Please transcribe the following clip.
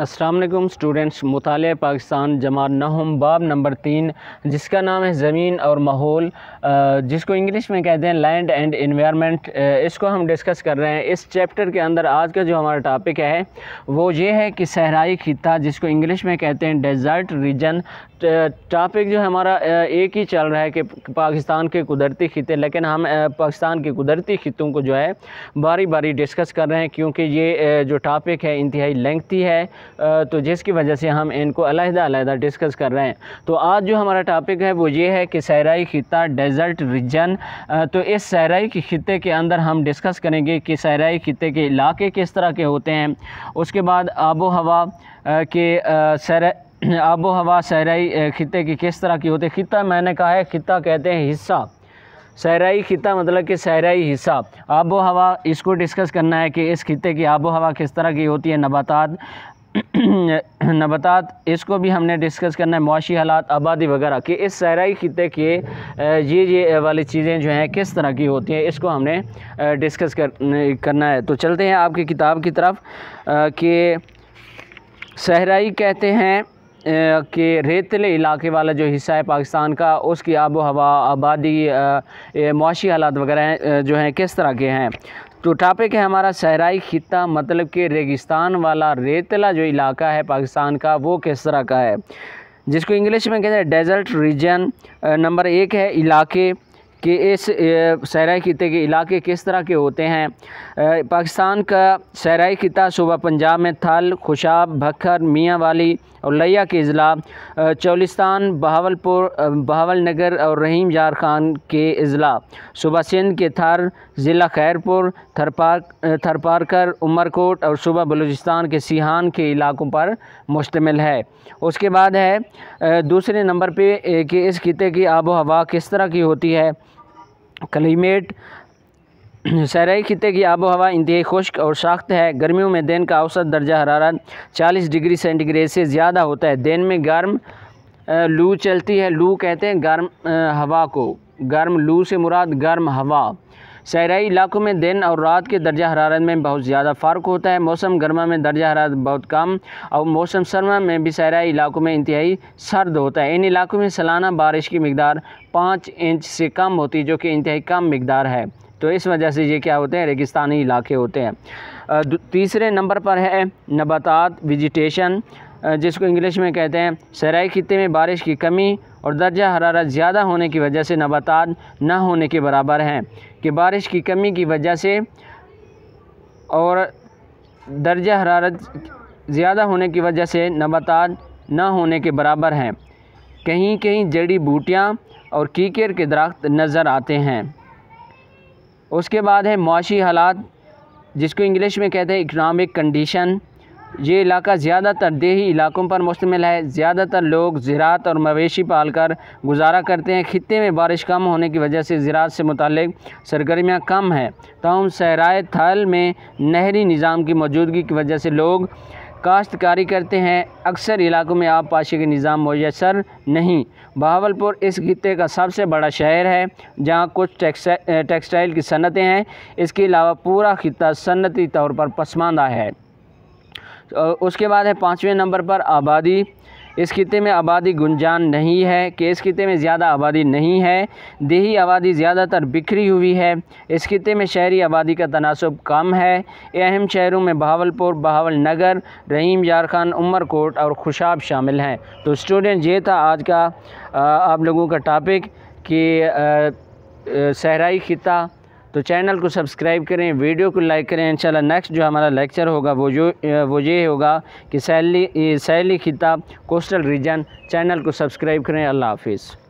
Aslam students मुताल Pakistan जमा नहम बाब number तीन जिसका नाम है ज़मीन और माहौल जिसको इंग्लिश में कहते हैं लैंड एंड इन्वायरमेंट इसको हम डिस्कस कर रहे हैं इस चैप्टर के अंदर आज का जो हमारा टॉपिक है वो ये है कि सहराई खिता जिसको इंग्लिश में कहते हैं डेजर्ट रीजन टॉपिक जो हमारा एक ही चल रहा है कि पाकिस्तान के कुदरती खिते लेकिन हम पाकिस्तान के कुदरती खितों को जो है बारी बारी डिस्कस कर रहे हैं क्योंकि ये जो टॉपिक है इंतहाई लेंथी है तो जिसकी वजह से हम इनको अलहदा डिस्कस कर रहे हैं तो आज जो हमारा टॉपिक है वो ये है कि सहराई खिता डेजर्ट रीजन तो इस सहराई के खत्े के अंदर हम डिस्कस करेंगे कि सहराई खत्े के इलाके किस तरह के होते हैं उसके बाद आबो हवा के सर आबो हवा सहराई खत्े की किस तरह की होती है खिता मैंने कहा है खिता कहते हैं हिस्सा सहराई खिता मतलब कि सहराई हिस्सा आबो हवा इसको डिस्कस करना है कि इस खत्े की आबो हवा किस तरह की होती है नबाता नबतात इसको भी हमने डिस्कस करना है मुआशी हालात आबादी वगैरह कि इस सहराई खत्े के ये ये वाली चीज़ें जो हैं किस तरह की होती हैं इसको हमने डिस्कस कर, करना है तो चलते हैं आपकी किताब की तरफ कि सहराई कहते हैं कि रेतले इलाके वाला जो हिस्सा है पाकिस्तान का उसकी आबो हवा आबादी मुआशी हालात वगैरह जो हैं किस तरह के हैं जो टॉपिक है हमारा सहराई खिता मतलब कि रेगिस्तान वाला रेतला जो इलाका है पाकिस्तान का वो किस तरह का है जिसको इंग्लिश में कहते हैं डेजर्ट रीजन नंबर एक है इलाके कि इस सहराई खत्े के इलाके किस तरह के होते हैं पाकिस्तान का सहराई खिता सूबा पंजाब में थल खुशाब भखर मियाँ वाली और लिया के अज़ला चौलिस्तान बहावलपुर बहावल नगर और रहीम जार खान के अज़ला सुबह सिंध के थर ज़िला खैरपुर थरपार थरपारकर उमरकोट और सुबह बलूचिस्तान के सिहान के इलाकों पर मुश्तमिल है उसके बाद है दूसरे नंबर पे कि इस खत्े की आबो हवा किस तरह की होती है क्लीमेट सराई खत्े की आबो हवा इंतहाई खुश्क और साख्त है गर्मियों में दिन का औसत दर्जा हरारत 40 डिग्री सेंटीग्रेड से ज़्यादा होता है दिन में गर्म लू चलती है लू कहते हैं गर्म हवा को गर्म लू से मुराद गर्म हवा शहराई इलाकों में दिन और रात के दर्जा हरारत में बहुत ज़्यादा फ़र्क होता है मौसम गर्मा में दर्जा हरारत बहुत कम और मौसम सरमा में भी शहराई इलाकों में इंतहाई सर्द होता है इन इलाकों में सालाना बारिश की मकदार पाँच इंच से कम होती है जो कि इंतहाई कम मकदार है तो इस वजह से ये क्या होते हैं रेगिस्तानी इलाके होते हैं तीसरे नंबर पर है नबातात वेजिटेशन जिसको इंग्लिश में कहते हैं सराई खत्े में बारिश की कमी और दर्जा हरारत ज़्यादा होने की वजह से नबातात ना होने के बराबर हैं कि बारिश की कमी की वजह से और दर्जा हरारत ज़्यादा होने की वजह से नबातात ना होने के बराबर हैं कहीं कहीं जड़ी बूटियाँ और कीकर के दरख्त नज़र आते हैं उसके बाद है मुआशी हालात जिसको इंग्लिश में कहते हैं इकनॉमिक कंडीशन ये इलाका ज़्यादातर देही इलाकों पर मुश्तमिल है ज़्यादातर लोग ज़रात और मवेशी पाल कर गुजारा करते हैं खत्े में बारिश कम होने की वजह से ज़रात से मुतल सरगर्मियाँ कम हैं तहम सहराए थल में नहरी निज़ाम की मौजूदगी की वजह से लोग काश्तकारी करते हैं अक्सर इलाकों में आब पाशी के निज़ाम मैसर नहीं बहावलपुर इस खत्े का सबसे बड़ा शहर है जहाँ कुछ टेक्सटाइल की सनतें हैं इसके अलावा पूरा खत्ता सनती तौर पर पसमानदा है उसके बाद है पाँचवें नंबर पर आबादी इस खत्े में आबादी गुंजान नहीं है कि इस खत्े में ज़्यादा आबादी नहीं है देही आबादी ज़्यादातर बिखरी हुई है इस खत्े में शहरी आबादी का तनासब कम है अहम शहरों में बहावलपुर बहावल नगर रहीम जार खान उमरकोट और खुशाब शामिल हैं तो स्टूडेंट ये था आज का आप लोगों का टॉपिक कि सहराई खिता तो चैनल को सब्सक्राइब करें वीडियो को लाइक करें इंशाल्लाह नेक्स्ट जो हमारा लेक्चर होगा वो जो वो ये होगा कि सैली सैली खिताब कोस्टल रीजन चैनल को सब्सक्राइब करें अल्लाह हाफिज़